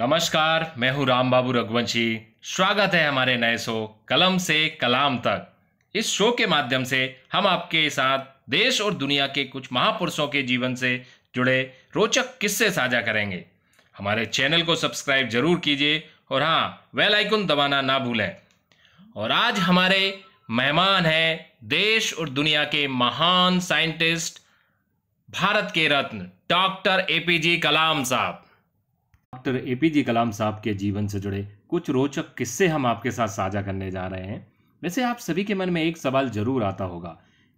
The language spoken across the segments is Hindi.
नमस्कार मैं हूं राम बाबू रघुवंशी स्वागत है हमारे नए शो कलम से कलाम तक इस शो के माध्यम से हम आपके साथ देश और दुनिया के कुछ महापुरुषों के जीवन से जुड़े रोचक किस्से साझा करेंगे हमारे चैनल को सब्सक्राइब जरूर कीजिए और हाँ वेल आइकन दबाना ना भूलें और आज हमारे मेहमान हैं देश और दुनिया के महान साइंटिस्ट भारत के रत्न डॉक्टर एपीजे कलाम साहब डॉक्टर ए पी जे कलाम साहब के जीवन से जुड़े कुछ रोचक किस्से हम आपके साथ साझा करने जा रहे हैं वैसे आप सभी के मन में एक सवाल जरूर आता होगा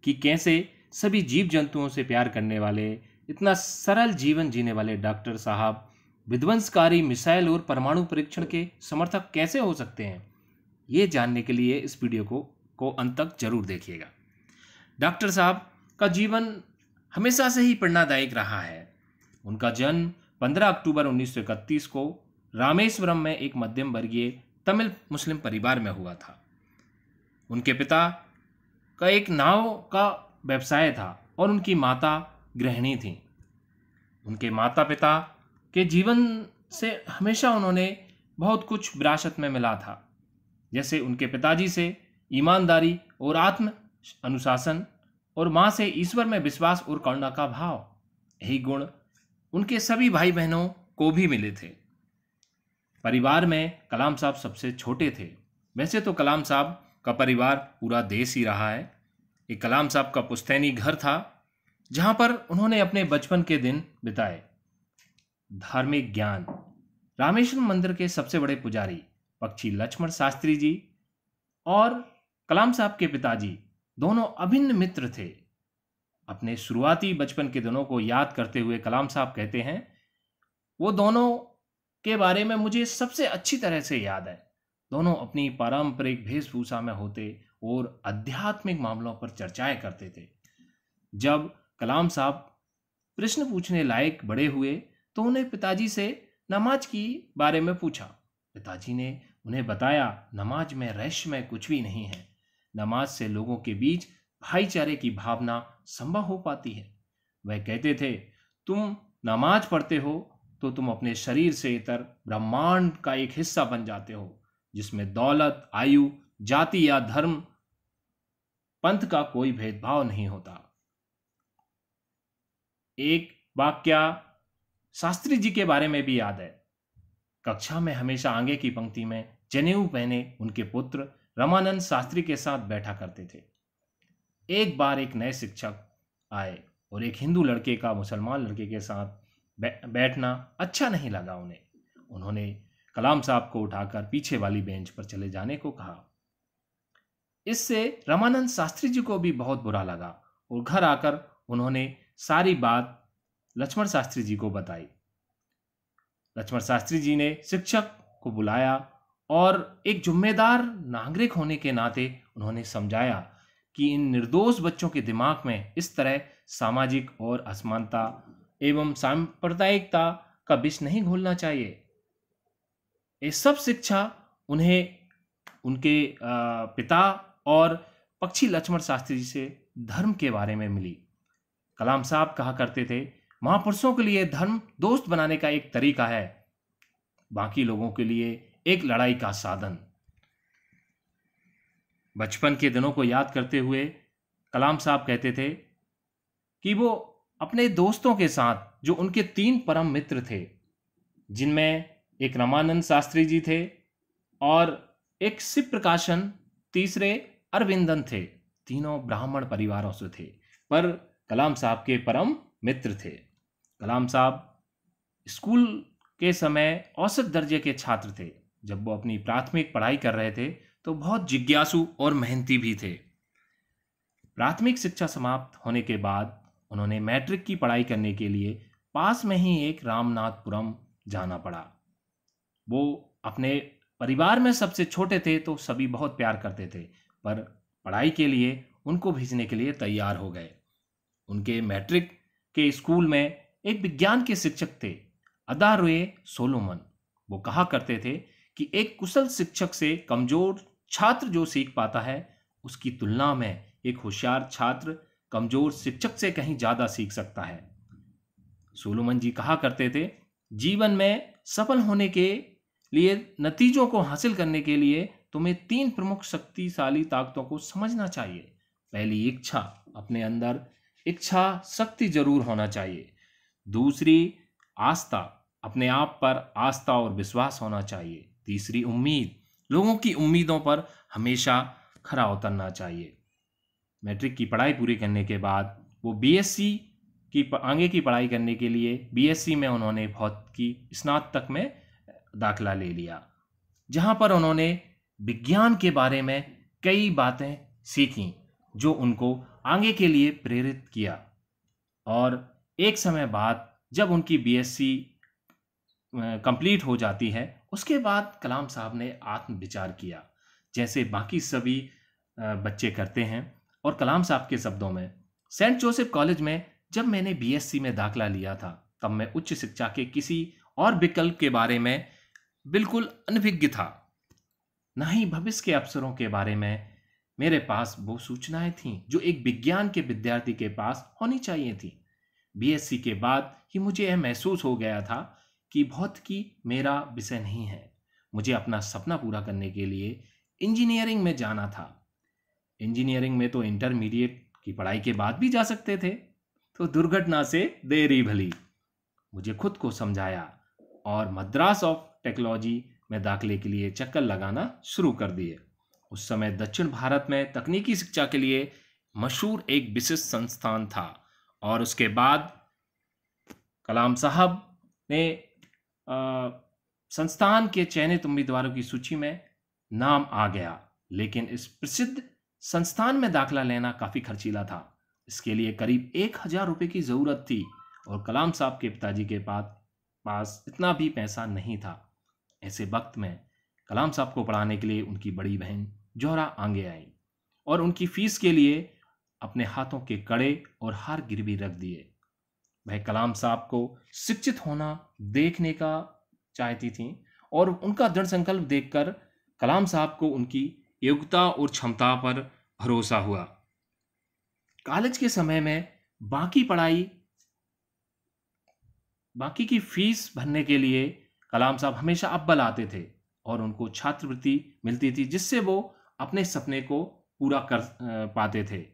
कि कैसे सभी जीव जंतुओं से प्यार करने वाले इतना सरल जीवन जीने वाले डॉक्टर साहब विध्वंसकारी मिसाइल और परमाणु परीक्षण के समर्थक कैसे हो सकते हैं ये जानने के लिए इस वीडियो को को अंत तक जरूर देखिएगा डॉक्टर साहब का जीवन हमेशा से ही प्रेरणादायक रहा है उनका जन्म 15 अक्टूबर 1931 को रामेश्वरम में एक मध्यम वर्गीय तमिल मुस्लिम परिवार में हुआ था उनके पिता का एक नाव का व्यवसाय था और उनकी माता गृहिणी थी उनके माता पिता के जीवन से हमेशा उन्होंने बहुत कुछ विरासत में मिला था जैसे उनके पिताजी से ईमानदारी और आत्म अनुशासन और माँ से ईश्वर में विश्वास और करुणा का भाव यही गुण उनके सभी भाई बहनों को भी मिले थे परिवार में कलाम साहब सबसे छोटे थे वैसे तो कलाम साहब का परिवार पूरा देश ही रहा है ये कलाम साहब का पुस्तैनी घर था जहाँ पर उन्होंने अपने बचपन के दिन बिताए धार्मिक ज्ञान रामेश्वर मंदिर के सबसे बड़े पुजारी पक्षी लक्ष्मण शास्त्री जी और कलाम साहब के पिताजी दोनों अभिन्न मित्र थे अपने शुरुआती बचपन के दिनों को याद करते हुए कलाम साहब कहते हैं वो दोनों के बारे में मुझे सबसे अच्छी तरह से याद है दोनों अपनी पारंपरिक वेशभूषा में होते और आध्यात्मिक मामलों पर चर्चाएं करते थे जब कलाम साहब प्रश्न पूछने लायक बड़े हुए तो उन्हें पिताजी से नमाज की बारे में पूछा पिताजी ने उन्हें बताया नमाज में रहस्य में कुछ भी नहीं है नमाज से लोगों के बीच भाईचारे की भावना संभव हो पाती है वह कहते थे तुम नमाज पढ़ते हो तो तुम अपने शरीर से इतर ब्रह्मांड का एक हिस्सा बन जाते हो जिसमें दौलत आयु जाति या धर्म पंथ का कोई भेदभाव नहीं होता एक वाक्या शास्त्री जी के बारे में भी याद है कक्षा में हमेशा आगे की पंक्ति में जनेऊ पहने उनके पुत्र रमानंद शास्त्री के साथ बैठा करते थे एक बार एक नए शिक्षक आए और एक हिंदू लड़के का मुसलमान लड़के के साथ बैठना अच्छा नहीं लगा उन्हें उन्होंने कलाम साहब को उठाकर पीछे वाली बेंच पर चले जाने को कहा इससे रमानंद शास्त्री जी को भी बहुत बुरा लगा और घर आकर उन्होंने सारी बात लक्ष्मण शास्त्री जी को बताई लक्ष्मण शास्त्री जी ने शिक्षक को बुलाया और एक जिम्मेदार नागरिक होने के नाते उन्होंने समझाया कि इन निर्दोष बच्चों के दिमाग में इस तरह सामाजिक और असमानता एवं सांप्रदायिकता का विष नहीं घोलना चाहिए ये सब शिक्षा उन्हें उनके पिता और पक्षी लक्ष्मण शास्त्री जी से धर्म के बारे में मिली कलाम साहब कहा करते थे महापुरुषों के लिए धर्म दोस्त बनाने का एक तरीका है बाकी लोगों के लिए एक लड़ाई का साधन बचपन के दिनों को याद करते हुए कलाम साहब कहते थे कि वो अपने दोस्तों के साथ जो उनके तीन परम मित्र थे जिनमें एक रामानंद शास्त्री जी थे और एक शिव प्रकाशन तीसरे अरविंदन थे तीनों ब्राह्मण परिवारों से थे पर कलाम साहब के परम मित्र थे कलाम साहब स्कूल के समय औसत दर्जे के छात्र थे जब वो अपनी प्राथमिक पढ़ाई कर रहे थे तो बहुत जिज्ञासु और मेहनती भी थे प्राथमिक शिक्षा समाप्त होने के बाद उन्होंने मैट्रिक की पढ़ाई करने के लिए पास में ही एक रामनाथपुरम जाना पड़ा वो अपने परिवार में सबसे छोटे थे तो सभी बहुत प्यार करते थे पर पढ़ाई के लिए उनको भेजने के लिए तैयार हो गए उनके मैट्रिक के स्कूल में एक विज्ञान के शिक्षक थे अदारुए सोलोमन वो कहा करते थे कि एक कुशल शिक्षक से कमजोर छात्र जो सीख पाता है उसकी तुलना में एक होशियार छात्र कमजोर शिक्षक से कहीं ज्यादा सीख सकता है सोलोमन जी कहा करते थे जीवन में सफल होने के लिए नतीजों को हासिल करने के लिए तुम्हें तीन प्रमुख शक्तिशाली ताकतों को समझना चाहिए पहली इच्छा अपने अंदर इच्छा शक्ति जरूर होना चाहिए दूसरी आस्था अपने आप पर आस्था और विश्वास होना चाहिए तीसरी उम्मीद लोगों की उम्मीदों पर हमेशा खरा उतरना चाहिए मैट्रिक की पढ़ाई पूरी करने के बाद वो बीएससी की आगे की पढ़ाई करने के लिए बीएससी में उन्होंने बहुत की स्नातक में दाखिला ले लिया जहाँ पर उन्होंने विज्ञान के बारे में कई बातें सीखीं जो उनको आगे के लिए प्रेरित किया और एक समय बाद जब उनकी बीएससी कंप्लीट हो जाती है उसके बाद कलाम साहब ने आत्म विचार किया जैसे बाकी सभी बच्चे करते हैं और कलाम साहब के शब्दों में सेंट जोसेफ कॉलेज में जब मैंने बीएससी में दाखला लिया था तब मैं उच्च शिक्षा के किसी और विकल्प के बारे में बिल्कुल अनभिज्ञ था न ही भविष्य के अवसरों के बारे में मेरे पास वो सूचनाएं थीं जो एक विज्ञान के विद्यार्थी के पास होनी चाहिए थी बीएससी के बाद ही मुझे यह महसूस हो गया था कि की मेरा विषय नहीं है मुझे अपना सपना पूरा करने के लिए इंजीनियरिंग में जाना था इंजीनियरिंग में तो इंटरमीडिएट की पढ़ाई के बाद भी जा सकते थे तो दुर्घटना से देरी भली मुझे खुद को समझाया और मद्रास ऑफ टेक्नोलॉजी में दाखिले के लिए चक्कर लगाना शुरू कर दिए उस समय दक्षिण भारत में तकनीकी शिक्षा के लिए मशहूर एक विशिष्ट संस्थान था और उसके बाद कलाम साहब ने संस्थान के चयनित उम्मीदवारों की सूची में नाम आ गया लेकिन इस प्रसिद्ध संस्थान में दाखिला लेना काफ़ी खर्चीला था इसके लिए करीब एक हज़ार रुपये की ज़रूरत थी और कलाम साहब के पिताजी के पास पास इतना भी पैसा नहीं था ऐसे वक्त में कलाम साहब को पढ़ाने के लिए उनकी बड़ी बहन जोहरा आगे आई और उनकी फीस के लिए अपने हाथों के कड़े और हार गिरवी रख दिए वह कलाम साहब को शिक्षित होना देखने का चाहती थी और उनका दृढ़ संकल्प देखकर कलाम साहब को उनकी योग्यता और क्षमता पर भरोसा हुआ कॉलेज के समय में बाकी पढ़ाई बाकी की फीस भरने के लिए कलाम साहब हमेशा अब्बल आते थे और उनको छात्रवृत्ति मिलती थी जिससे वो अपने सपने को पूरा कर पाते थे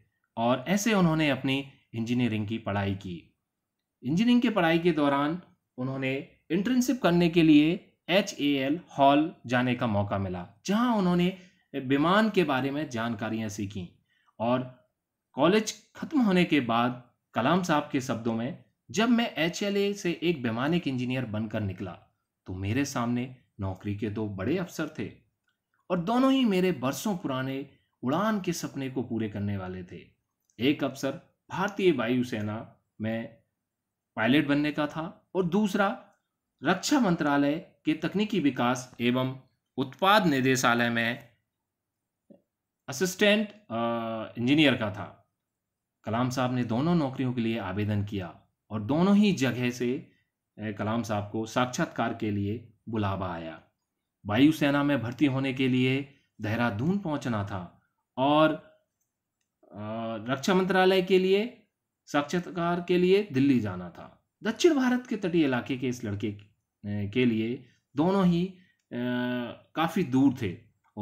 और ऐसे उन्होंने अपनी इंजीनियरिंग की पढ़ाई की इंजीनियरिंग के पढ़ाई के दौरान उन्होंने इंटर्नशिप करने के लिए एच ए एल हॉल जाने का मौका मिला जहां उन्होंने विमान के बारे में जानकारियां सीखी और कॉलेज ख़त्म होने के बाद कलाम साहब के शब्दों में जब मैं एच एल ए से एक वैमानिक इंजीनियर बनकर निकला तो मेरे सामने नौकरी के दो बड़े अवसर थे और दोनों ही मेरे बरसों पुराने उड़ान के सपने को पूरे करने वाले थे एक अवसर भारतीय वायुसेना में पायलट बनने का था और दूसरा रक्षा मंत्रालय के तकनीकी विकास एवं उत्पाद निदेशालय में असिस्टेंट इंजीनियर का था कलाम साहब ने दोनों नौकरियों के लिए आवेदन किया और दोनों ही जगह से कलाम साहब को साक्षात्कार के लिए बुलावा आया वायुसेना में भर्ती होने के लिए देहरादून पहुंचना था और रक्षा मंत्रालय के लिए साक्षात्कार के लिए दिल्ली जाना था दक्षिण भारत के तटीय इलाके के इस लड़के के लिए दोनों ही काफ़ी दूर थे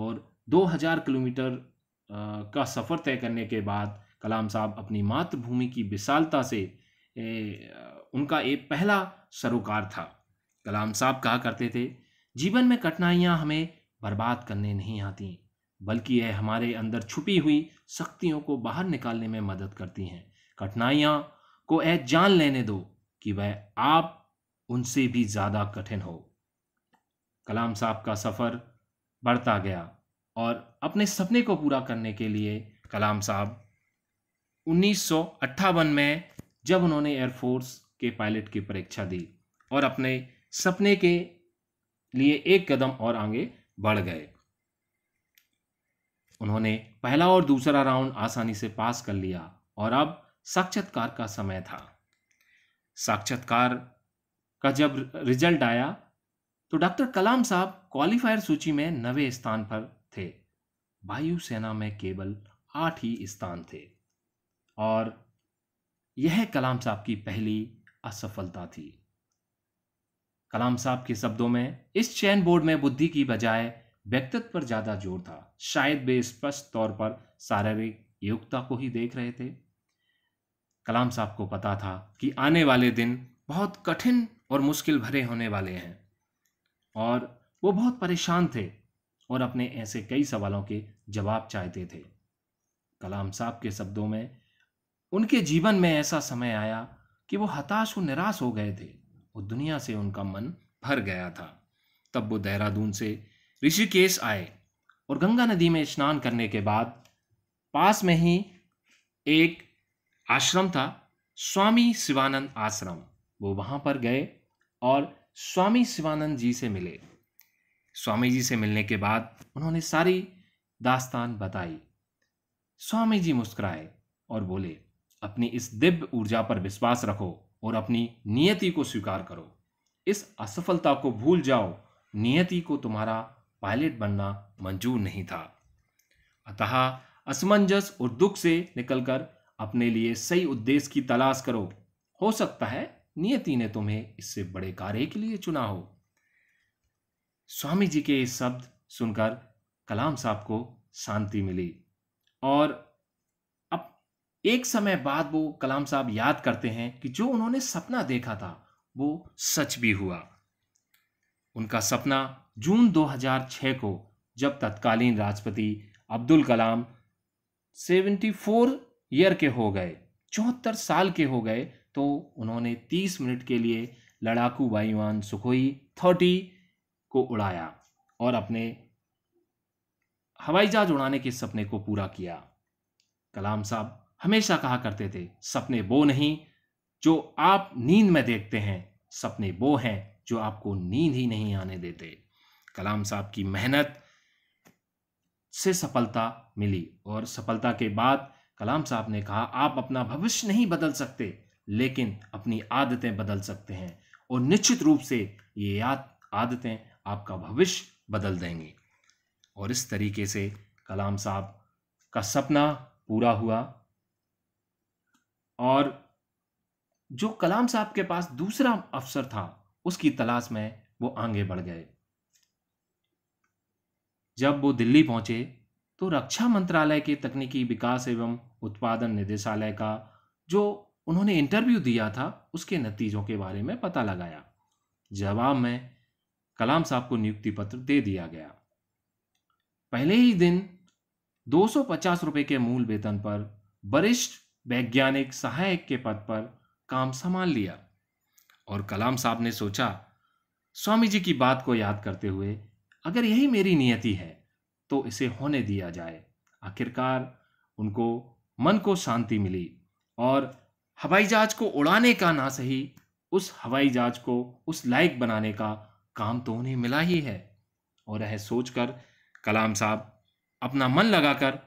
और 2000 किलोमीटर का सफ़र तय करने के बाद कलाम साहब अपनी मातृभूमि की विशालता से ए, उनका एक पहला सरोकार था कलाम साहब कहा करते थे जीवन में कठिनाइयाँ हमें बर्बाद करने नहीं आती बल्कि यह हमारे अंदर छुपी हुई शक्तियों को बाहर निकालने में मदद करती हैं कठिनाइयाँ को ऐ जान लेने दो कि वह आप उनसे भी ज़्यादा कठिन हो कलाम साहब का सफ़र बढ़ता गया और अपने सपने को पूरा करने के लिए कलाम साहब उन्नीस में जब उन्होंने एयरफोर्स के पायलट की परीक्षा दी और अपने सपने के लिए एक कदम और आगे बढ़ गए उन्होंने पहला और दूसरा राउंड आसानी से पास कर लिया और अब साक्षात्कार का समय था साक्षात्कार का जब रिजल्ट आया तो डॉक्टर कलाम साहब क्वालिफायर सूची में नवे स्थान पर थे वायुसेना में केवल आठ ही स्थान थे और यह कलाम साहब की पहली असफलता थी कलाम साहब के शब्दों में इस चयन बोर्ड में बुद्धि की बजाय व्यक्तित्व पर ज्यादा जोर था शायद वे स्पष्ट तौर पर शारीरिक योग्यता को ही देख रहे थे कलाम साहब को पता था कि आने वाले दिन बहुत कठिन और मुश्किल भरे होने वाले हैं और वो बहुत परेशान थे और अपने ऐसे कई सवालों के जवाब चाहते थे कलाम साहब के शब्दों में उनके जीवन में ऐसा समय आया कि वो हताश और निराश हो गए थे और दुनिया से उनका मन भर गया था तब वो देहरादून से ऋषिकेश आए और गंगा नदी में स्नान करने के बाद पास में ही एक आश्रम था स्वामी शिवानंद आश्रम वो वहाँ पर गए और स्वामी शिवानंद जी से मिले स्वामी जी से मिलने के बाद उन्होंने सारी दास्तान बताई स्वामी जी मुस्कुराए और बोले अपनी इस दिव्य ऊर्जा पर विश्वास रखो और अपनी नियति को स्वीकार करो इस असफलता को भूल जाओ नियति को तुम्हारा पायलट बनना मंजूर नहीं था अतः असमंजस और दुख से निकलकर अपने लिए सही उद्देश्य की तलाश करो हो सकता है नियति ने तुम्हें इससे बड़े कार्य के लिए चुना हो स्वामी जी के इस शब्द सुनकर कलाम साहब को शांति मिली और अब एक समय बाद वो कलाम साहब याद करते हैं कि जो उन्होंने सपना देखा था वो सच भी हुआ उनका सपना जून 2006 को जब तत्कालीन राष्ट्रपति अब्दुल कलाम 74 ईयर के हो गए चौहत्तर साल के हो गए तो उन्होंने तीस मिनट के लिए लड़ाकू वायुवान सुखोई थर्टी को उड़ाया और अपने हवाई जहाज उड़ाने के सपने को पूरा किया कलाम साहब हमेशा कहा करते थे सपने वो नहीं जो आप नींद में देखते हैं सपने वो हैं जो आपको नींद ही नहीं आने देते कलाम साहब की मेहनत से सफलता मिली और सफलता के बाद कलाम साहब ने कहा आप अपना भविष्य नहीं बदल सकते लेकिन अपनी आदतें बदल सकते हैं और निश्चित रूप से ये याद आदतें आपका भविष्य बदल देंगी और इस तरीके से कलाम साहब का सपना पूरा हुआ और जो कलाम साहब के पास दूसरा अफसर था उसकी तलाश में वो आगे बढ़ गए जब वो दिल्ली पहुंचे तो रक्षा मंत्रालय के तकनीकी विकास एवं उत्पादन निदेशालय का जो उन्होंने इंटरव्यू दिया था उसके नतीजों के बारे में पता लगाया जवाब में कलाम साहब को नियुक्ति पत्र दे दिया गया पहले ही दिन 250 रुपए के मूल वेतन पर वरिष्ठ वैज्ञानिक सहायक के पद पर काम संभाल लिया और कलाम साहब ने सोचा स्वामी जी की बात को याद करते हुए अगर यही मेरी नियति है तो इसे होने दिया जाए आखिरकार उनको मन को शांति मिली और हवाई जहाज को उड़ाने का ना सही उस हवाई जहाज को उस लायक बनाने का काम तो उन्हें मिला ही है और यह सोचकर कलाम साहब अपना मन लगाकर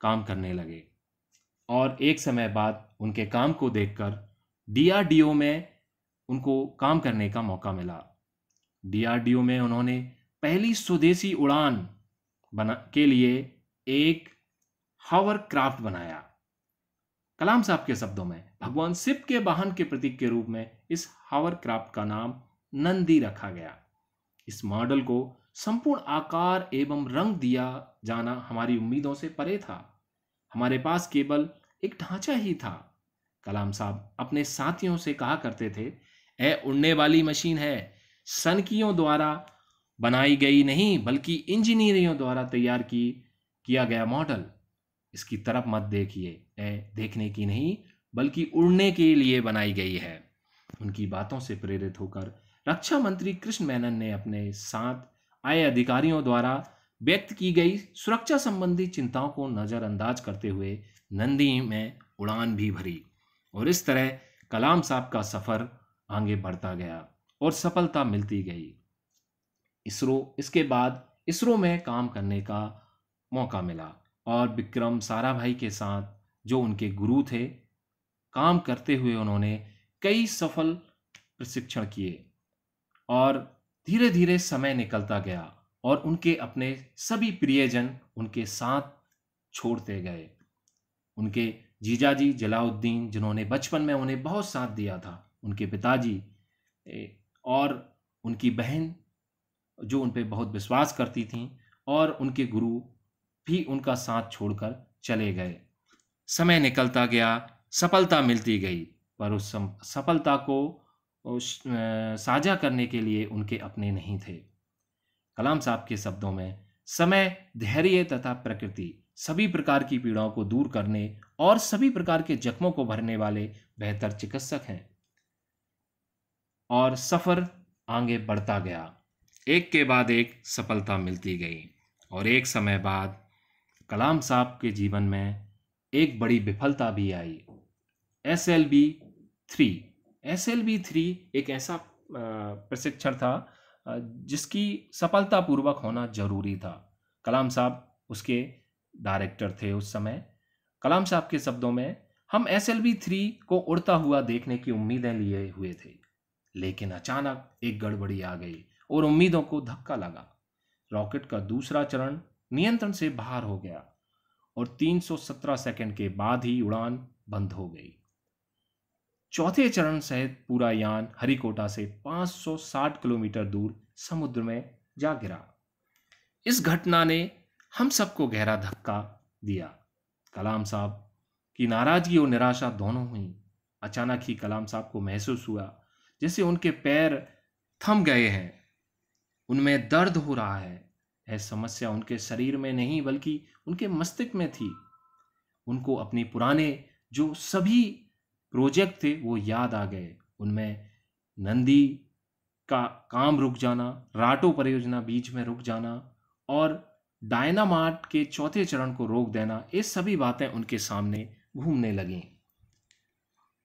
काम करने लगे और एक समय बाद उनके काम को देखकर डीआरडीओ में उनको काम करने का मौका मिला डीआरडीओ में उन्होंने पहली स्वदेशी उड़ान बना के लिए एक हावर क्राफ्ट बनाया कलाम साहब के शब्दों में भगवान शिव के वाहन के प्रतीक के रूप में इस हावर क्राफ्ट का नाम नंदी रखा गया इस मॉडल को संपूर्ण आकार एवं रंग दिया जाना हमारी उम्मीदों से परे था हमारे पास केवल एक ढांचा ही था कलाम साहब अपने साथियों से कहा करते थे ए उड़ने वाली मशीन है सनकियों द्वारा बनाई गई नहीं बल्कि इंजीनियरों द्वारा तैयार की किया गया मॉडल इसकी तरफ मत देखिए देखने की नहीं बल्कि उड़ने के लिए बनाई गई है उनकी बातों से प्रेरित होकर रक्षा मंत्री कृष्ण मेनन ने अपने साथ आए अधिकारियों द्वारा व्यक्त की गई सुरक्षा संबंधी चिंताओं को नज़रअंदाज करते हुए नंदी में उड़ान भी भरी और इस तरह कलाम साहब का सफ़र आगे बढ़ता गया और सफलता मिलती गई इसरो इसके बाद इसरो में काम करने का मौका मिला और विक्रम साराभाई के साथ जो उनके गुरु थे काम करते हुए उन्होंने कई सफल प्रशिक्षण किए और धीरे धीरे समय निकलता गया और उनके अपने सभी प्रियजन उनके साथ छोड़ते गए उनके जीजाजी जलाउद्दीन जिन्होंने बचपन में उन्हें बहुत साथ दिया था उनके पिताजी और उनकी बहन जो उन पर बहुत विश्वास करती थीं और उनके गुरु भी उनका साथ छोड़कर चले गए समय निकलता गया सफलता मिलती गई पर उस सफलता को साझा करने के लिए उनके अपने नहीं थे कलाम साहब के शब्दों में समय धैर्य तथा प्रकृति सभी प्रकार की पीड़ाओं को दूर करने और सभी प्रकार के जख्मों को भरने वाले बेहतर चिकित्सक हैं और सफ़र आगे बढ़ता गया एक के बाद एक सफलता मिलती गई और एक समय बाद कलाम साहब के जीवन में एक बड़ी विफलता भी आई S L B three S L B three एक ऐसा प्रशिक्षण था जिसकी सफलतापूर्वक होना जरूरी था कलाम साहब उसके डायरेक्टर थे उस समय कलाम साहब के शब्दों में हम एस एल बी थ्री को उड़ता हुआ देखने की उम्मीदें लिए हुए थे लेकिन अचानक एक गड़बड़ी आ गई और उम्मीदों को धक्का लगा रॉकेट का दूसरा चरण नियंत्रण से बाहर हो गया और 317 सेकंड के बाद ही उड़ान बंद हो गई चौथे चरण सहित पूरा यान हरिकोटा से 560 किलोमीटर दूर समुद्र में जा गिरा इस घटना ने हम सबको गहरा धक्का दिया कलाम साहब की नाराजगी और निराशा दोनों हुई अचानक ही कलाम साहब को महसूस हुआ जैसे उनके पैर थम गए हैं उनमें दर्द हो रहा है यह समस्या उनके शरीर में नहीं बल्कि उनके मस्तिष्क में थी उनको अपने पुराने जो सभी प्रोजेक्ट थे वो याद आ गए उनमें नंदी का काम रुक जाना राटो परियोजना बीच में रुक जाना और डायनामार्ट के चौथे चरण को रोक देना ये सभी बातें उनके सामने घूमने लगीं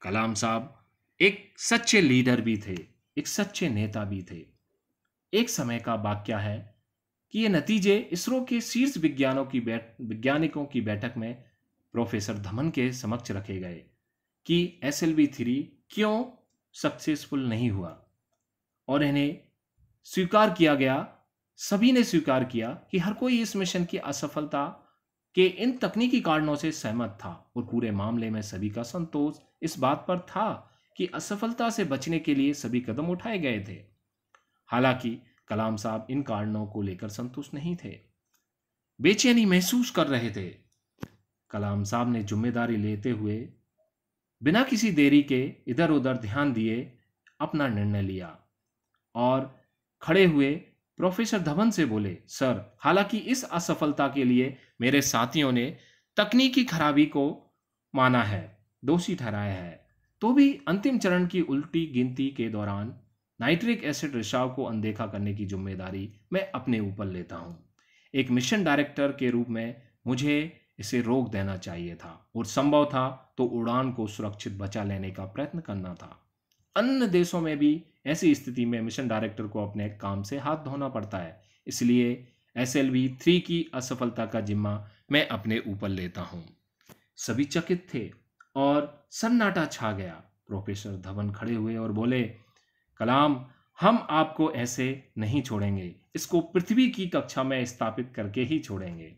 कलाम साहब एक सच्चे लीडर भी थे एक सच्चे नेता भी थे एक समय का वाक्य है कि ये नतीजे इसरो के शीर्ष विज्ञानों की वैज्ञानिकों की बैठक में प्रोफेसर धमन के समक्ष रखे गए कि एस एल थ्री क्यों सक्सेसफुल नहीं हुआ और इन्हें स्वीकार किया गया सभी ने स्वीकार किया कि हर कोई इस मिशन की असफलता के इन तकनीकी कारणों से सहमत था और पूरे मामले में सभी का संतोष इस बात पर था कि असफलता से बचने के लिए सभी कदम उठाए गए थे हालांकि कलाम साहब इन कारणों को लेकर संतुष्ट नहीं थे बेचैनी महसूस कर रहे थे कलाम साहब ने जिम्मेदारी लेते हुए बिना किसी देरी के इधर उधर ध्यान दिए अपना निर्णय लिया और खड़े हुए प्रोफेसर धवन से बोले सर हालांकि इस असफलता के लिए मेरे साथियों ने तकनीकी खराबी को माना है दोषी ठहराया है तो भी अंतिम चरण की उल्टी गिनती के दौरान नाइट्रिक एसिड रिसाव को अनदेखा करने की जिम्मेदारी मैं अपने ऊपर लेता हूँ एक मिशन डायरेक्टर के रूप में मुझे इसे रोक देना चाहिए था और संभव था तो उड़ान को सुरक्षित बचा लेने का प्रयत्न करना था अन्य देशों में भी ऐसी स्थिति में मिशन डायरेक्टर को अपने काम से हाथ धोना पड़ता है इसलिए एस एल वी थ्री की असफलता का जिम्मा मैं अपने ऊपर लेता हूँ सभी चकित थे और सन्नाटा छा गया प्रोफेसर धवन खड़े हुए और बोले कलाम हम आपको ऐसे नहीं छोड़ेंगे इसको पृथ्वी की कक्षा में स्थापित करके ही छोड़ेंगे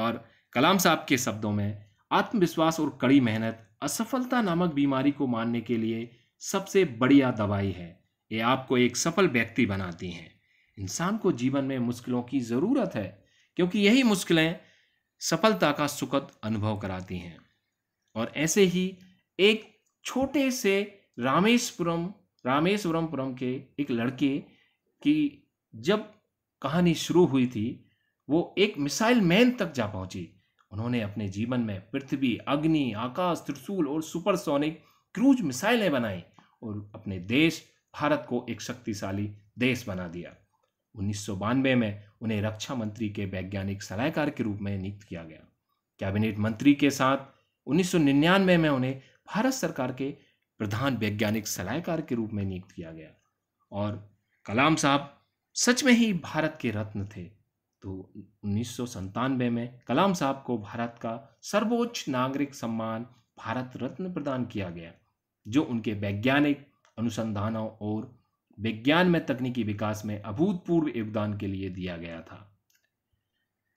और कलाम साहब के शब्दों में आत्मविश्वास और कड़ी मेहनत असफलता नामक बीमारी को मानने के लिए सबसे बढ़िया दवाई है ये आपको एक सफल व्यक्ति बनाती हैं इंसान को जीवन में मुश्किलों की ज़रूरत है क्योंकि यही मुश्किलें सफलता का सुखद अनुभव कराती हैं और ऐसे ही एक छोटे से रामेश्वरम रामेश्वरमपुरम के एक लड़के की जब कहानी शुरू हुई थी वो एक मिसाइल मैन तक जा पहुंची उन्होंने अपने जीवन में पृथ्वी अग्नि आकाश त्रिशूल और सुपरसोनिक क्रूज मिसाइलें बनाई और अपने देश भारत को एक शक्तिशाली देश बना दिया उन्नीस में उन्हें रक्षा मंत्री के वैज्ञानिक सलाहकार के रूप में नियुक्त किया गया कैबिनेट मंत्री के साथ 1999 में उन्हें भारत सरकार के प्रधान वैज्ञानिक सलाहकार के रूप में नियुक्त किया गया और कलाम साहब सच में ही भारत के रत्न थे तो उन्नीस में कलाम साहब को भारत का सर्वोच्च नागरिक सम्मान भारत रत्न प्रदान किया गया जो उनके वैज्ञानिक अनुसंधानों और विज्ञान में तकनीकी विकास में अभूतपूर्व योगदान के लिए दिया गया था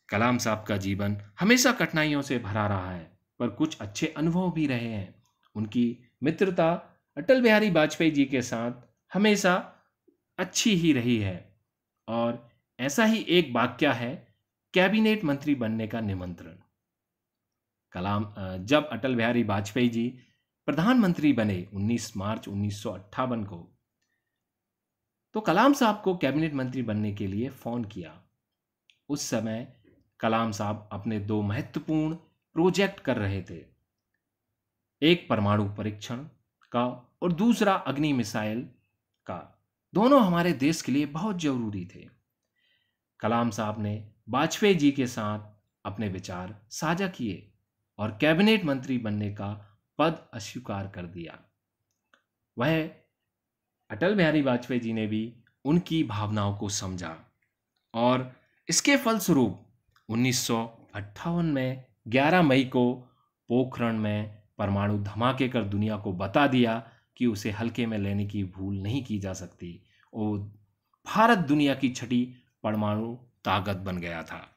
कलाम साहब का जीवन हमेशा कठिनाइयों से भरा रहा है पर कुछ अच्छे अनुभव भी रहे हैं उनकी मित्रता अटल बिहारी वाजपेयी जी के साथ हमेशा अच्छी ही रही है और ऐसा ही एक वाक्य है कैबिनेट मंत्री बनने का निमंत्रण कलाम जब अटल बिहारी वाजपेयी जी प्रधानमंत्री बने 19 मार्च उन्नीस को तो कलाम साहब को कैबिनेट मंत्री बनने के लिए फ़ोन किया उस समय कलाम साहब अपने दो महत्वपूर्ण प्रोजेक्ट कर रहे थे एक परमाणु परीक्षण का और दूसरा अग्नि मिसाइल का दोनों हमारे देश के लिए बहुत जरूरी थे कलाम साहब ने वाजपेयी जी के साथ अपने विचार साझा किए और कैबिनेट मंत्री बनने का पद अस्वीकार कर दिया वह अटल बिहारी वाजपेयी जी ने भी उनकी भावनाओं को समझा और इसके फलस्वरूप उन्नीस में 11 मई को पोखरण में परमाणु धमाके कर दुनिया को बता दिया कि उसे हल्के में लेने की भूल नहीं की जा सकती और भारत दुनिया की छठी परमाणु ताकत बन गया था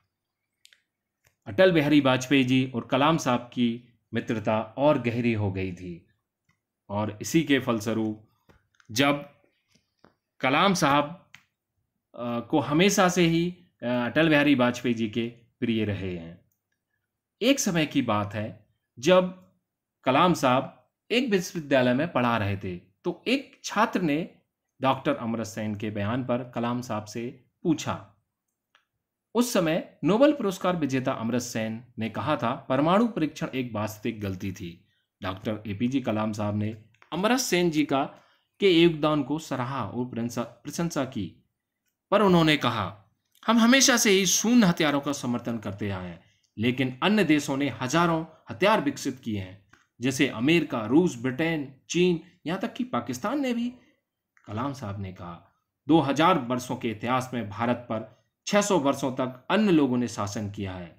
अटल बिहारी वाजपेयी जी और कलाम साहब की मित्रता और गहरी हो गई थी और इसी के फलस्वरूप जब कलाम साहब को हमेशा से ही अटल बिहारी वाजपेयी जी के प्रिय रहे हैं एक समय की बात है जब कलाम साहब एक विश्वविद्यालय में पढ़ा रहे थे तो एक छात्र ने डॉक्टर अमृत सेन के बयान पर कलाम साहब से पूछा उस समय नोबल पुरस्कार विजेता अमृत सेन ने कहा था परमाणु परीक्षण एक वास्तविक गलती थी डॉक्टर एपीजे कलाम साहब ने अमृत सेन जी का के योगदान को सराहा और प्रशंसा की पर उन्होंने कहा हम हमेशा से ही शून्य हथियारों का समर्थन करते आए हैं लेकिन अन्य देशों ने हजारों हथियार विकसित किए हैं जैसे अमेरिका रूस ब्रिटेन चीन यहाँ तक कि पाकिस्तान ने भी कलाम साहब ने कहा 2000 वर्षों के इतिहास में भारत पर 600 वर्षों तक अन्य लोगों ने शासन किया है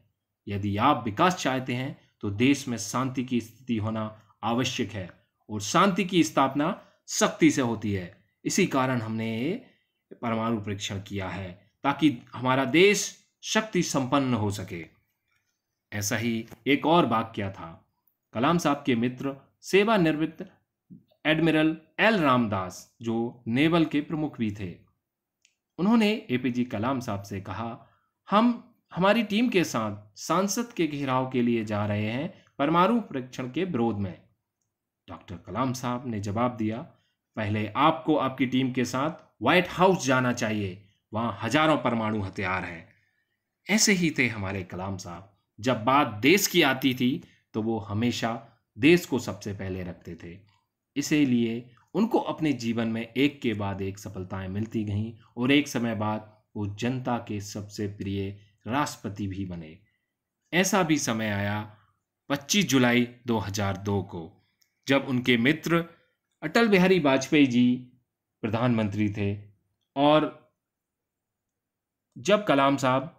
यदि आप विकास चाहते हैं तो देश में शांति की स्थिति होना आवश्यक है और शांति की स्थापना सख्ती से होती है इसी कारण हमने परमाणु परीक्षण किया है ताकि हमारा देश शक्ति संपन्न हो सके ऐसा ही एक और वाक्य था कलाम साहब के मित्र सेवानिवृत्त एडमिरल एल रामदास जो नेवल के प्रमुख भी थे उन्होंने ए कलाम साहब से कहा हम हमारी टीम के साथ सांसद के घेराव के लिए जा रहे हैं परमाणु परीक्षण के विरोध में डॉक्टर कलाम साहब ने जवाब दिया पहले आपको आपकी टीम के साथ व्हाइट हाउस जाना चाहिए वहां हजारों परमाणु हथियार हैं ऐसे ही थे हमारे कलाम साहब जब बात देश की आती थी तो वो हमेशा देश को सबसे पहले रखते थे इसीलिए उनको अपने जीवन में एक के बाद एक सफलताएं मिलती गईं और एक समय बाद वो जनता के सबसे प्रिय राष्ट्रपति भी बने ऐसा भी समय आया 25 जुलाई 2002 को जब उनके मित्र अटल बिहारी वाजपेयी जी प्रधानमंत्री थे और जब कलाम साहब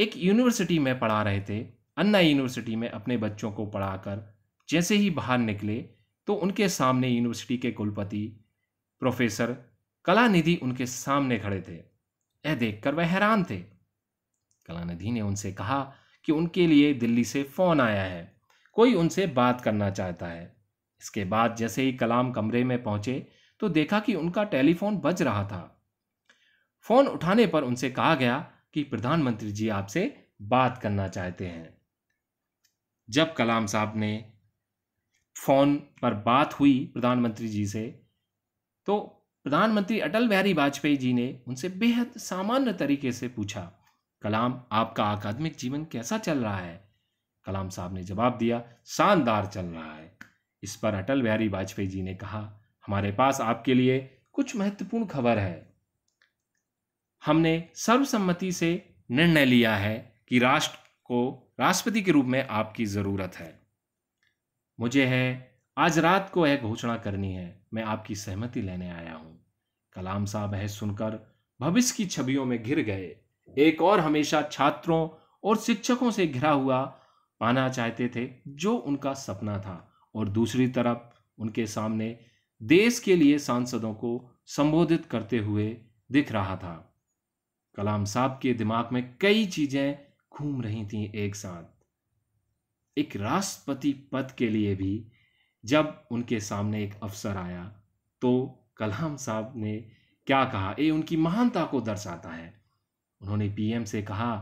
एक यूनिवर्सिटी में पढ़ा रहे थे अन्ना यूनिवर्सिटी में अपने बच्चों को पढ़ाकर जैसे ही बाहर निकले तो उनके सामने यूनिवर्सिटी के कुलपति प्रोफेसर कलानिधि उनके सामने खड़े थे यह देखकर वह हैरान थे कलानिधि ने उनसे कहा कि उनके लिए दिल्ली से फ़ोन आया है कोई उनसे बात करना चाहता है इसके बाद जैसे ही कलाम कमरे में पहुंचे तो देखा कि उनका टेलीफोन बज रहा था फ़ोन उठाने पर उनसे कहा गया कि प्रधानमंत्री जी आपसे बात करना चाहते हैं जब कलाम साहब ने फ़ोन पर बात हुई प्रधानमंत्री जी से तो प्रधानमंत्री अटल बिहारी वाजपेयी जी ने उनसे बेहद सामान्य तरीके से पूछा कलाम आपका अकादमिक जीवन कैसा चल रहा है कलाम साहब ने जवाब दिया शानदार चल रहा है इस पर अटल बिहारी वाजपेयी जी ने कहा हमारे पास आपके लिए कुछ महत्वपूर्ण खबर है हमने सर्वसम्मति से निर्णय लिया है कि राष्ट्र को राष्ट्रपति के रूप में आपकी ज़रूरत है मुझे है आज रात को यह घोषणा करनी है मैं आपकी सहमति लेने आया हूं कलाम साहब है सुनकर भविष्य की छवियों में घिर गए एक और हमेशा छात्रों और शिक्षकों से घिरा हुआ पाना चाहते थे जो उनका सपना था और दूसरी तरफ उनके सामने देश के लिए सांसदों को संबोधित करते हुए दिख रहा था कलाम साहब के दिमाग में कई चीज़ें घूम रही थी एक साथ एक राष्ट्रपति पद के लिए भी जब उनके सामने एक अफसर आया तो कलाम साहब ने क्या कहा ये उनकी महानता को दर्शाता है उन्होंने पीएम से कहा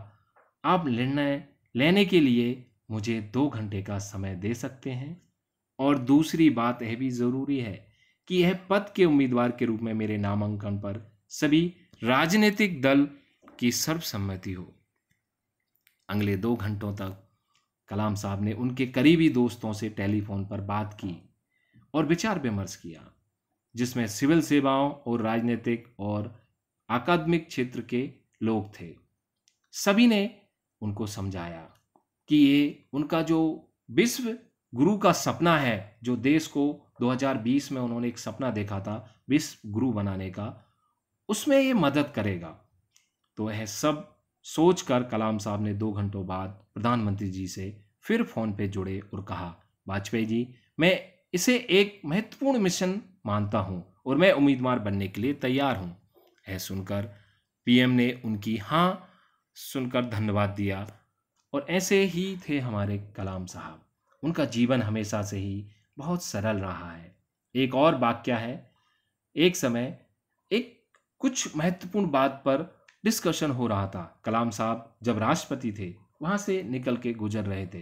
आप निर्णय लेने के लिए मुझे दो घंटे का समय दे सकते हैं और दूसरी बात यह भी ज़रूरी है कि यह पद के उम्मीदवार के रूप में मेरे नामांकन पर सभी राजनीतिक दल की सर्वसम्मति हो अगले दो घंटों तक कलाम साहब ने उनके करीबी दोस्तों से टेलीफोन पर बात की और विचार विमर्श किया जिसमें सिविल सेवाओं और राजनीतिक और अकादमिक क्षेत्र के लोग थे सभी ने उनको समझाया कि ये उनका जो विश्व गुरु का सपना है जो देश को 2020 में उन्होंने एक सपना देखा था विश्व गुरु बनाने का उसमें ये मदद करेगा तो यह सब सोचकर कलाम साहब ने दो घंटों बाद प्रधानमंत्री जी से फिर फोन पे जुड़े और कहा वाजपेयी जी मैं इसे एक महत्वपूर्ण मिशन मानता हूँ और मैं उम्मीदवार बनने के लिए तैयार हूँ यह सुनकर पीएम ने उनकी हाँ सुनकर धन्यवाद दिया और ऐसे ही थे हमारे कलाम साहब उनका जीवन हमेशा से ही बहुत सरल रहा है एक और वाक्य है एक समय एक कुछ महत्वपूर्ण बात पर डिस्कशन हो रहा था कलाम साहब जब राष्ट्रपति थे वहाँ से निकल के गुजर रहे थे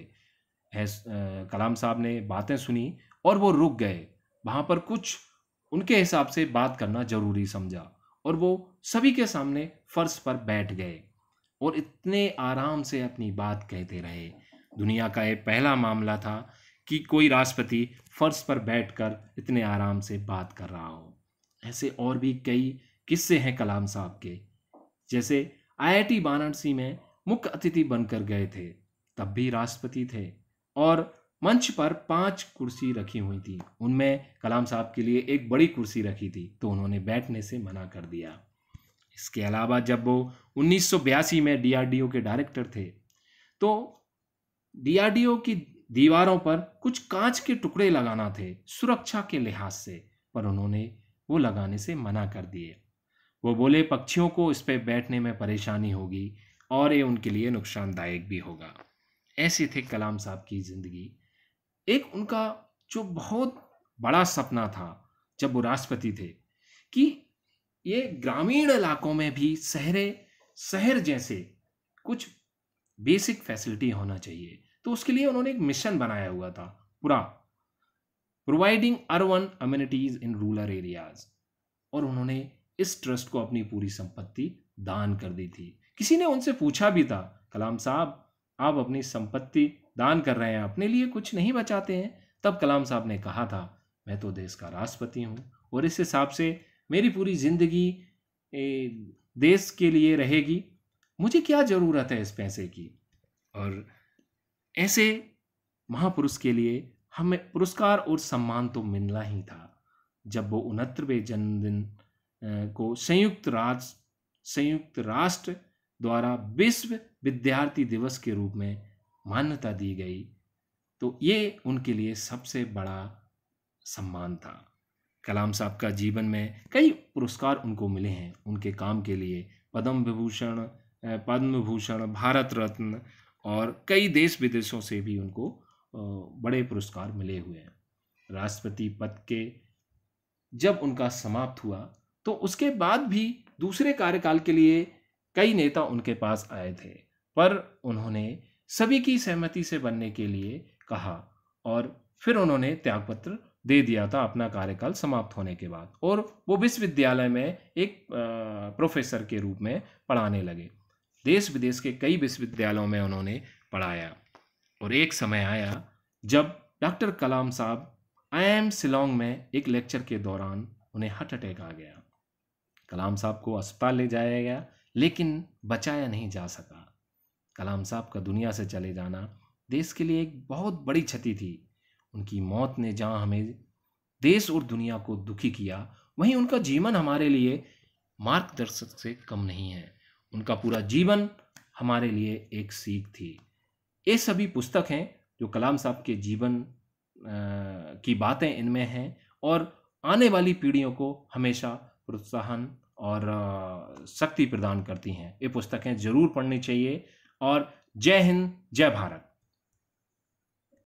एस, आ, कलाम साहब ने बातें सुनी और वो रुक गए वहाँ पर कुछ उनके हिसाब से बात करना जरूरी समझा और वो सभी के सामने फर्श पर बैठ गए और इतने आराम से अपनी बात कहते रहे दुनिया का ये पहला मामला था कि कोई राष्ट्रपति फर्श पर बैठकर इतने आराम से बात कर रहा हो ऐसे और भी कई किस्से हैं कलाम साहब के जैसे आईआईटी वाराणसी में मुख्य अतिथि बनकर गए थे तब भी राष्ट्रपति थे और मंच पर पांच कुर्सी रखी हुई थी उनमें कलाम साहब के लिए एक बड़ी कुर्सी रखी थी तो उन्होंने बैठने से मना कर दिया इसके अलावा जब वो उन्नीस में डीआरडीओ के डायरेक्टर थे तो डीआरडीओ की दीवारों पर कुछ कांच के टुकड़े लगाना थे सुरक्षा के लिहाज से पर उन्होंने वो लगाने से मना कर दिए वो बोले पक्षियों को इस पर बैठने में परेशानी होगी और ये उनके लिए नुकसानदायक भी होगा ऐसी थे कलाम साहब की ज़िंदगी एक उनका जो बहुत बड़ा सपना था जब वो राष्ट्रपति थे कि ये ग्रामीण इलाकों में भी शहरे शहर जैसे कुछ बेसिक फैसिलिटी होना चाहिए तो उसके लिए उन्होंने एक मिशन बनाया हुआ था पूरा providing urban amenities in rural areas और उन्होंने इस ट्रस्ट को अपनी पूरी संपत्ति दान कर दी थी किसी ने उनसे पूछा भी था कलाम साहब आप अपनी संपत्ति दान कर रहे हैं अपने लिए कुछ नहीं बचाते हैं तब कलाम साहब ने कहा था मैं तो देश का राष्ट्रपति हूँ और इस हिसाब से मेरी पूरी ज़िंदगी देश के लिए रहेगी मुझे क्या ज़रूरत है इस पैसे की और ऐसे महापुरुष के लिए हमें पुरस्कार और सम्मान तो मिलना ही था जब वो उनहत्तरवें जन्मदिन को संयुक्त राज संयुक्त राष्ट्र द्वारा विश्व विद्यार्थी दिवस के रूप में मान्यता दी गई तो ये उनके लिए सबसे बड़ा सम्मान था कलाम साहब का जीवन में कई पुरस्कार उनको मिले हैं उनके काम के लिए पद्म विभूषण पद्म भूषण भारत रत्न और कई देश विदेशों से भी उनको बड़े पुरस्कार मिले हुए हैं राष्ट्रपति पद के जब उनका समाप्त हुआ तो उसके बाद भी दूसरे कार्यकाल के लिए कई नेता उनके पास आए थे पर उन्होंने सभी की सहमति से बनने के लिए कहा और फिर उन्होंने त्यागपत्र दे दिया था अपना कार्यकाल समाप्त होने के बाद और वो विश्वविद्यालय में एक प्रोफेसर के रूप में पढ़ाने लगे देश विदेश के कई विश्वविद्यालयों में उन्होंने पढ़ाया और एक समय आया जब डॉक्टर कलाम साहब आई एम सिलोंग में एक लेक्चर के दौरान उन्हें हार्ट अटैक आ गया कलाम साहब को अस्पताल ले जाया गया लेकिन बचाया नहीं जा सका कलाम साहब का दुनिया से चले जाना देश के लिए एक बहुत बड़ी क्षति थी उनकी मौत ने जहाँ हमें देश और दुनिया को दुखी किया वहीं उनका जीवन हमारे लिए मार्गदर्शक से कम नहीं है उनका पूरा जीवन हमारे लिए एक सीख थी ये सभी पुस्तक हैं जो कलाम साहब के जीवन की बातें इनमें हैं और आने वाली पीढ़ियों को हमेशा प्रोत्साहन और शक्ति प्रदान करती हैं ये पुस्तकें ज़रूर पढ़नी चाहिए और जय हिंद जय भारत